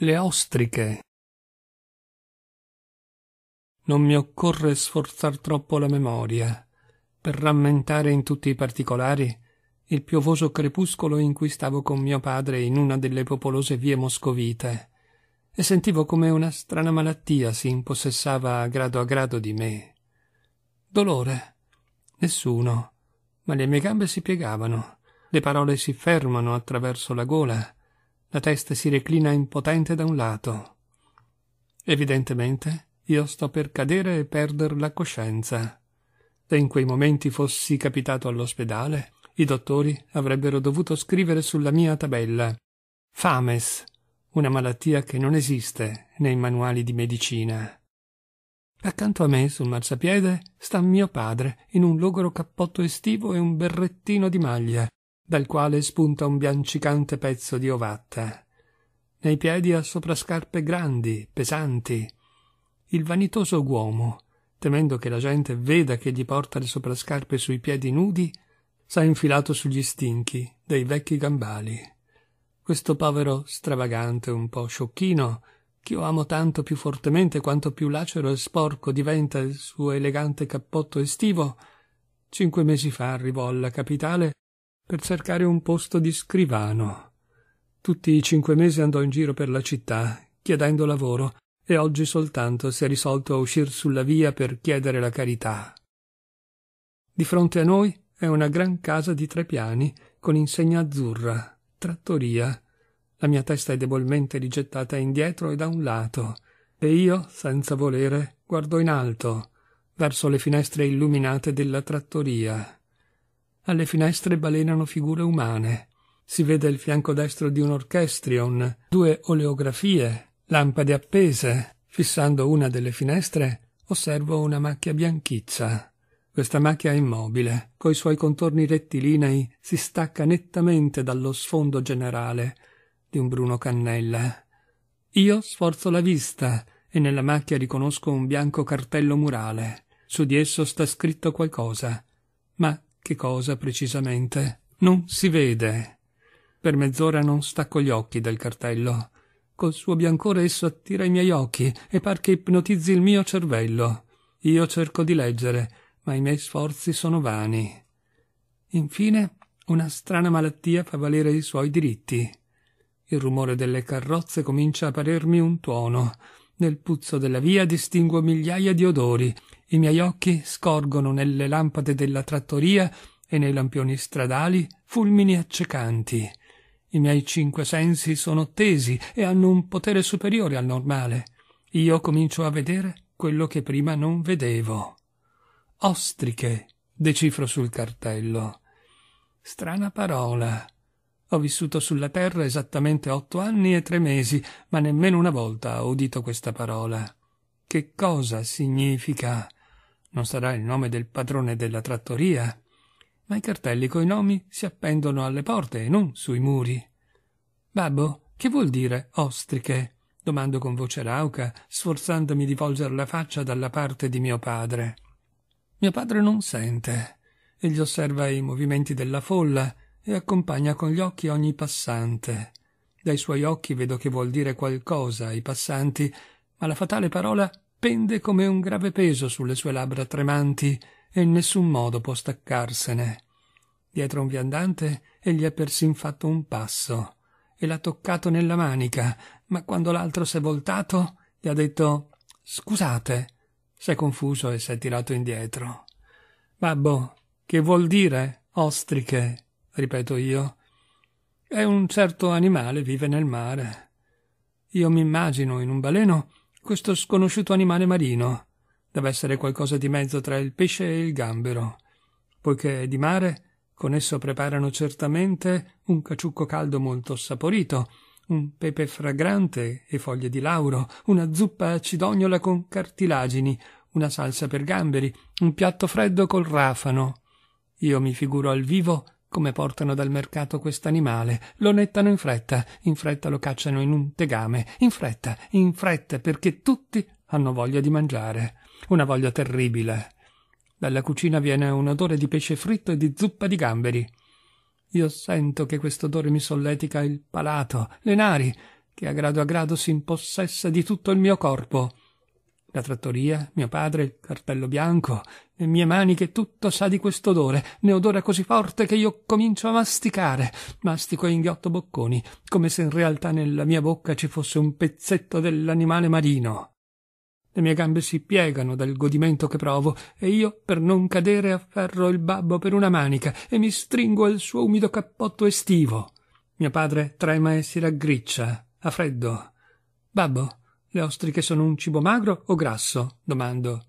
le ostriche. Non mi occorre sforzar troppo la memoria per rammentare in tutti i particolari il piovoso crepuscolo in cui stavo con mio padre in una delle popolose vie moscovite e sentivo come una strana malattia si impossessava a grado a grado di me. Dolore? Nessuno. Ma le mie gambe si piegavano, le parole si fermano attraverso la gola, la testa si reclina impotente da un lato. Evidentemente io sto per cadere e perder la coscienza. Se in quei momenti fossi capitato all'ospedale, i dottori avrebbero dovuto scrivere sulla mia tabella fames, una malattia che non esiste nei manuali di medicina. Accanto a me, sul marciapiede, sta mio padre, in un logoro cappotto estivo e un berrettino di maglia, dal quale spunta un biancicante pezzo di ovatta. Nei piedi ha soprascarpe grandi, pesanti. Il vanitoso uomo, temendo che la gente veda che gli porta le soprascarpe sui piedi nudi, s'ha infilato sugli stinchi dei vecchi gambali. Questo povero stravagante, un po' sciocchino, che io amo tanto più fortemente quanto più lacero e sporco diventa il suo elegante cappotto estivo, cinque mesi fa arrivò alla capitale per cercare un posto di scrivano. Tutti i cinque mesi andò in giro per la città, chiedendo lavoro, e oggi soltanto si è risolto a uscir sulla via per chiedere la carità. Di fronte a noi è una gran casa di tre piani, con insegna azzurra, trattoria. La mia testa è debolmente rigettata indietro e da un lato, e io, senza volere, guardo in alto, verso le finestre illuminate della trattoria. Alle finestre balenano figure umane. Si vede il fianco destro di un orchestrion, due oleografie, lampade appese. Fissando una delle finestre, osservo una macchia bianchizza. Questa macchia immobile, coi suoi contorni rettilinei, si stacca nettamente dallo sfondo generale di un bruno cannella. Io sforzo la vista e nella macchia riconosco un bianco cartello murale. Su di esso sta scritto qualcosa, ma che cosa precisamente? Non si vede. Per mezz'ora non stacco gli occhi dal cartello. Col suo biancore esso attira i miei occhi e par che ipnotizzi il mio cervello. Io cerco di leggere, ma i miei sforzi sono vani. Infine, una strana malattia fa valere i suoi diritti. Il rumore delle carrozze comincia a parermi un tuono. Nel puzzo della via distingo migliaia di odori i miei occhi scorgono nelle lampade della trattoria e nei lampioni stradali fulmini accecanti. I miei cinque sensi sono tesi e hanno un potere superiore al normale. Io comincio a vedere quello che prima non vedevo. Ostriche, decifro sul cartello. Strana parola. Ho vissuto sulla terra esattamente otto anni e tre mesi, ma nemmeno una volta ho udito questa parola. Che cosa significa? Non sarà il nome del padrone della trattoria? Ma i cartelli coi nomi si appendono alle porte e non sui muri. Babbo, che vuol dire ostriche? domando con voce rauca, sforzandomi di volgere la faccia dalla parte di mio padre. Mio padre non sente. Egli osserva i movimenti della folla e accompagna con gli occhi ogni passante. Dai suoi occhi vedo che vuol dire qualcosa ai passanti, ma la fatale parola pende come un grave peso sulle sue labbra tremanti e in nessun modo può staccarsene. Dietro un viandante egli ha persin fatto un passo e l'ha toccato nella manica, ma quando l'altro si è voltato gli ha detto Scusate, si è confuso e si è tirato indietro. Babbo, che vuol dire ostriche? ripeto io. È un certo animale, vive nel mare. Io mi immagino in un baleno questo sconosciuto animale marino deve essere qualcosa di mezzo tra il pesce e il gambero, poiché di mare con esso preparano certamente un caciucco caldo molto saporito, un pepe fragrante e foglie di lauro, una zuppa a con cartilagini, una salsa per gamberi, un piatto freddo col rafano. Io mi figuro al vivo come portano dal mercato quest'animale, lo nettano in fretta, in fretta lo cacciano in un tegame, in fretta, in fretta, perché tutti hanno voglia di mangiare. Una voglia terribile. Dalla cucina viene un odore di pesce fritto e di zuppa di gamberi. Io sento che quest'odore mi solletica il palato, le nari, che a grado a grado si impossessa di tutto il mio corpo la trattoria, mio padre, il cartello bianco, le mie maniche, tutto sa di questo odore, ne odora così forte che io comincio a masticare, mastico e inghiotto bocconi, come se in realtà nella mia bocca ci fosse un pezzetto dell'animale marino. Le mie gambe si piegano dal godimento che provo, e io, per non cadere, afferro il babbo per una manica e mi stringo al suo umido cappotto estivo. Mio padre trema e si raggriccia, ha freddo. Babbo, le ostriche sono un cibo magro o grasso? domando.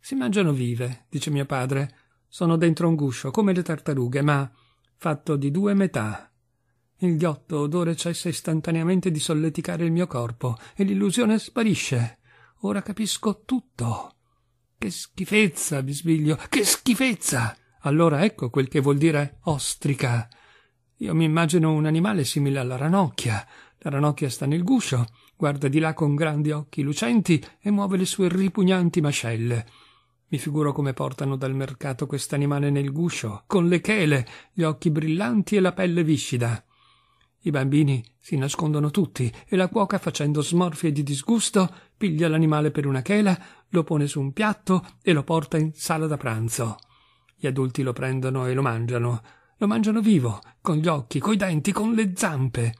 Si mangiano vive, dice mio padre. Sono dentro un guscio, come le tartarughe, ma fatto di due metà. Il ghiotto odore cessa istantaneamente di solleticare il mio corpo e l'illusione sparisce. Ora capisco tutto. Che schifezza, bisbiglio, che schifezza! Allora ecco quel che vuol dire ostrica. Io mi immagino un animale simile alla ranocchia. La ranocchia sta nel guscio, guarda di là con grandi occhi lucenti e muove le sue ripugnanti mascelle. Mi figuro come portano dal mercato quest'animale nel guscio, con le chele, gli occhi brillanti e la pelle viscida. I bambini si nascondono tutti e la cuoca, facendo smorfie di disgusto, piglia l'animale per una chela, lo pone su un piatto e lo porta in sala da pranzo. Gli adulti lo prendono e lo mangiano. Lo mangiano vivo, con gli occhi, coi denti, con le zampe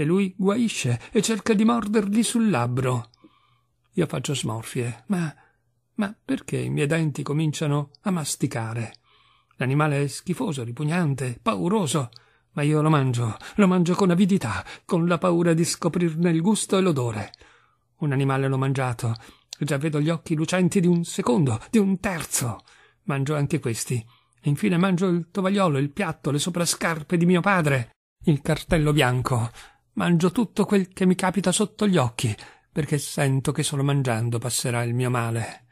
e lui guaisce e cerca di mordergli sul labbro. Io faccio smorfie, ma ma perché i miei denti cominciano a masticare? L'animale è schifoso, ripugnante, pauroso, ma io lo mangio, lo mangio con avidità, con la paura di scoprirne il gusto e l'odore. Un animale l'ho mangiato, già vedo gli occhi lucenti di un secondo, di un terzo. Mangio anche questi. Infine mangio il tovagliolo, il piatto, le soprascarpe di mio padre, il cartello bianco. Mangio tutto quel che mi capita sotto gli occhi, perché sento che solo mangiando passerà il mio male.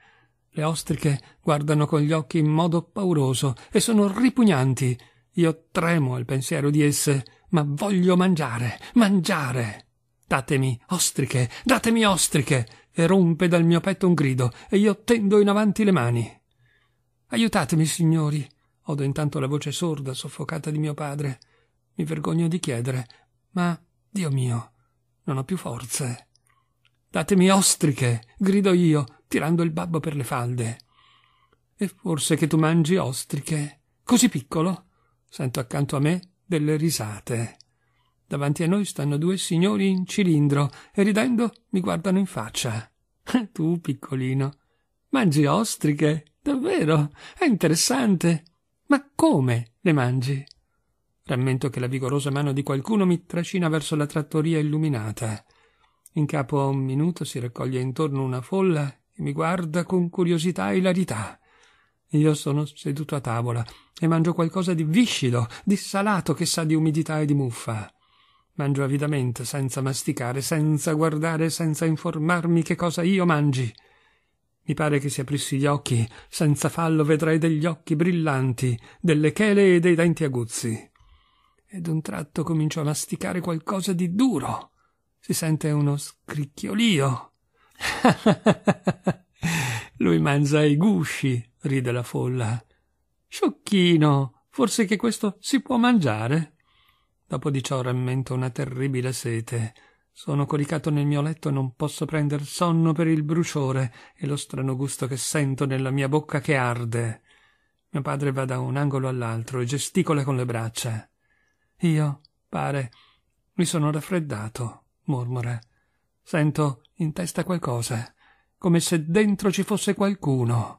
Le ostriche guardano con gli occhi in modo pauroso e sono ripugnanti. Io tremo al pensiero di esse, ma voglio mangiare, mangiare. Datemi ostriche, datemi ostriche. E rompe dal mio petto un grido, e io tendo in avanti le mani. Aiutatemi, signori. Odo intanto la voce sorda, soffocata di mio padre. Mi vergogno di chiedere, ma Dio mio, non ho più forze. Datemi ostriche, grido io, tirando il babbo per le falde. E forse che tu mangi ostriche? Così piccolo? Sento accanto a me delle risate. Davanti a noi stanno due signori in cilindro e ridendo mi guardano in faccia. Tu, piccolino, mangi ostriche? Davvero? È interessante. Ma come le mangi? Rammento che la vigorosa mano di qualcuno mi trascina verso la trattoria illuminata. In capo a un minuto si raccoglie intorno una folla e mi guarda con curiosità e ilarità. Io sono seduto a tavola e mangio qualcosa di viscido, di salato che sa di umidità e di muffa. Mangio avidamente, senza masticare, senza guardare, senza informarmi che cosa io mangi. Mi pare che si aprissi gli occhi, senza fallo vedrei degli occhi brillanti, delle chele e dei denti aguzzi e d'un tratto cominciò a masticare qualcosa di duro. Si sente uno scricchiolio. Lui mangia i gusci, ride la folla. Sciocchino, forse che questo si può mangiare? Dopo di ciò rammento una terribile sete. Sono coricato nel mio letto e non posso prender sonno per il bruciore e lo strano gusto che sento nella mia bocca che arde. Mio padre va da un angolo all'altro e gesticola con le braccia. Io, pare, mi sono raffreddato, mormora. Sento in testa qualcosa, come se dentro ci fosse qualcuno.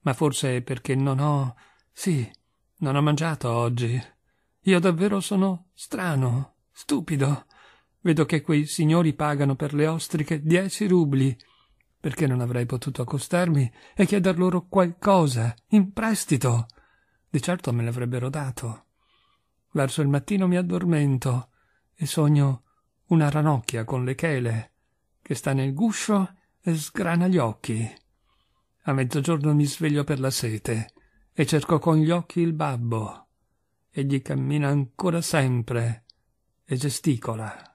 Ma forse è perché non ho. sì, non ho mangiato oggi. Io davvero sono strano, stupido. Vedo che quei signori pagano per le ostriche dieci rubli. Perché non avrei potuto accostarmi e chieder loro qualcosa in prestito? Di certo me l'avrebbero dato. Verso il mattino mi addormento e sogno una ranocchia con le chele che sta nel guscio e sgrana gli occhi. A mezzogiorno mi sveglio per la sete e cerco con gli occhi il babbo. Egli cammina ancora sempre e gesticola.